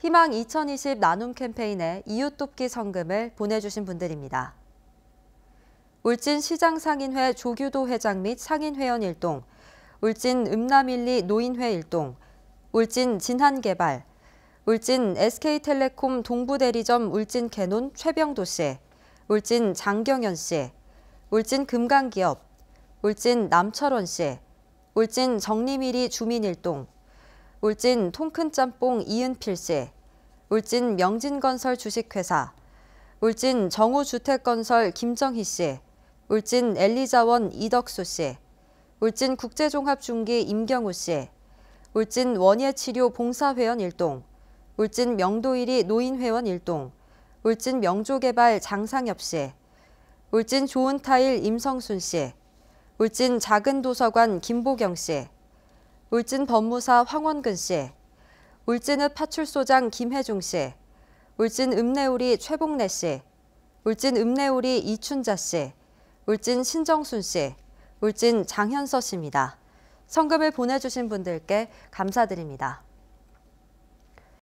희망 2020 나눔 캠페인에 이웃돕기 성금을 보내주신 분들입니다. 울진 시장 상인회 조규도 회장 및 상인회원 일동, 울진 음남일리 노인회 일동, 울진 진한개발, 울진 SK텔레콤 동부대리점 울진 캐논 최병도 씨, 울진 장경현 씨, 울진 금강기업, 울진 남철원 씨, 울진 정림일이 주민일동, 울진 통큰짬뽕 이은필 씨, 울진 명진건설 주식회사, 울진 정우주택건설 김정희 씨, 울진 엘리자원 이덕수 씨, 울진 국제종합중기 임경우 씨, 울진 원예치료 봉사회원 일동 울진 명도일이 노인회원 일동 울진 명조개발 장상엽 씨, 울진 좋은타일 임성순 씨, 울진 작은도서관 김보경 씨, 울진 법무사 황원근 씨, 울진읍 파출소장 김혜중 씨, 울진 읍내우리 최복래 씨, 울진 읍내우리 이춘자 씨, 울진 신정순 씨, 울진 장현서 씨입니다. 성금을 보내주신 분들께 감사드립니다.